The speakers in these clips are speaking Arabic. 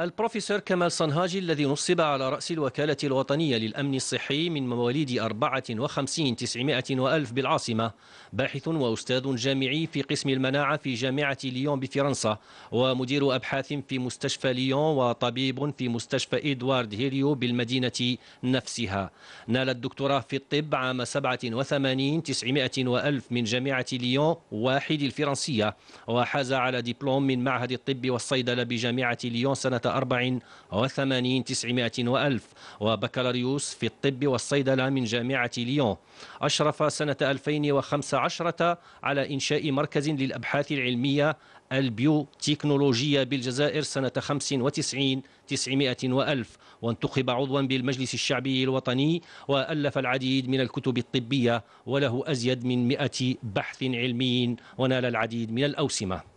البروفيسور كمال صنهاجي الذي نصب على رأس الوكالة الوطنية للأمن الصحي من مواليد 54 900 وألف بالعاصمة باحث وأستاذ جامعي في قسم المناعة في جامعة ليون بفرنسا ومدير أبحاث في مستشفى ليون وطبيب في مستشفى إدوارد هيليو بالمدينة نفسها نال الدكتوراه في الطب عام 87 900 وألف من جامعة ليون واحد الفرنسية وحاز على دبلوم من معهد الطب والصيدلة بجامعة ليون سنة أربع وثمانين تسعمائة وألف وبكالوريوس في الطب والصيدلة من جامعة ليون أشرف سنة 2015 على إنشاء مركز للأبحاث العلمية تكنولوجيا بالجزائر سنة 95 900 وألف وانتخب عضوا بالمجلس الشعبي الوطني وألف العديد من الكتب الطبية وله أزيد من 100 بحث علمي ونال العديد من الأوسمة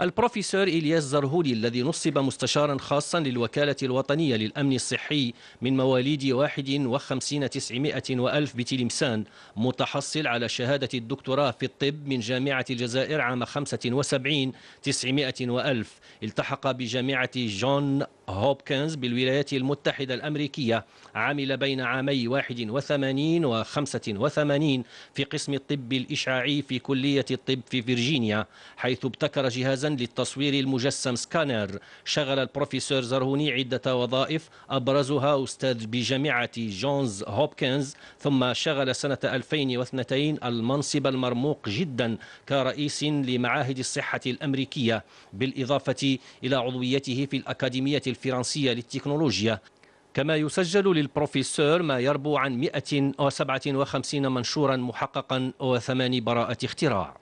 البروفيسور إلياس زرهولي الذي نصب مستشارا خاصا للوكالة الوطنية للأمن الصحي من مواليد 51 900 وألف بتلمسان متحصل على شهادة الدكتوراه في الطب من جامعة الجزائر عام 75 900 وألف التحق بجامعة جون هوبكنز بالولايات المتحدة الأمريكية عمل بين عامي 81 و 85 في قسم الطب الإشعاعي في كلية الطب في فيرجينيا حيث ابتكر جهازا للتصوير المجسم سكانر شغل البروفيسور زرهوني عدة وظائف أبرزها أستاذ بجامعة جونز هوبكنز ثم شغل سنة 2002 المنصب المرموق جدا كرئيس لمعاهد الصحة الأمريكية بالإضافة إلى عضويته في الأكاديمية الفرنسية للتكنولوجيا كما يسجل للبروفيسور ما يربو عن 157 منشورا محققا وثمان براءة اختراع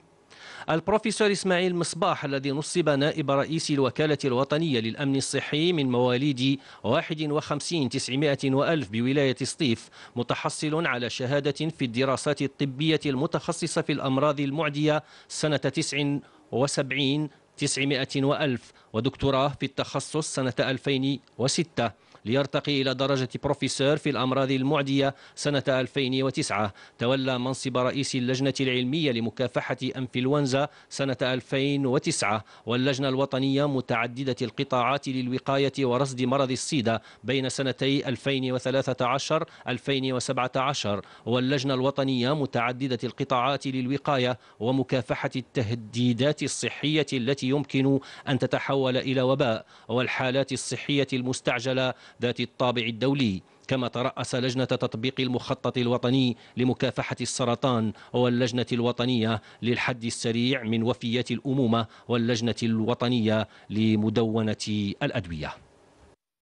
البروفيسور إسماعيل مصباح الذي نصب نائب رئيس الوكالة الوطنية للأمن الصحي من مواليد 51 900 وألف بولاية سطيف متحصل على شهادة في الدراسات الطبية المتخصصة في الأمراض المعدية سنة 79 900 وألف ودكتوراه في التخصص سنة 2006 ليرتقي إلى درجة بروفيسور في الأمراض المعدية سنة 2009 تولى منصب رئيس اللجنة العلمية لمكافحة أنفلونزا سنة 2009 واللجنة الوطنية متعددة القطاعات للوقاية ورصد مرض السيدا بين سنتي 2013 2017 واللجنة الوطنية متعددة القطاعات للوقاية ومكافحة التهديدات الصحية التي يمكن أن تتحول إلى وباء والحالات الصحية المستعجلة ذات الطابع الدولي كما ترأس لجنة تطبيق المخطط الوطني لمكافحة السرطان واللجنة الوطنية للحد السريع من وفيات الأمومة واللجنة الوطنية لمدونة الأدوية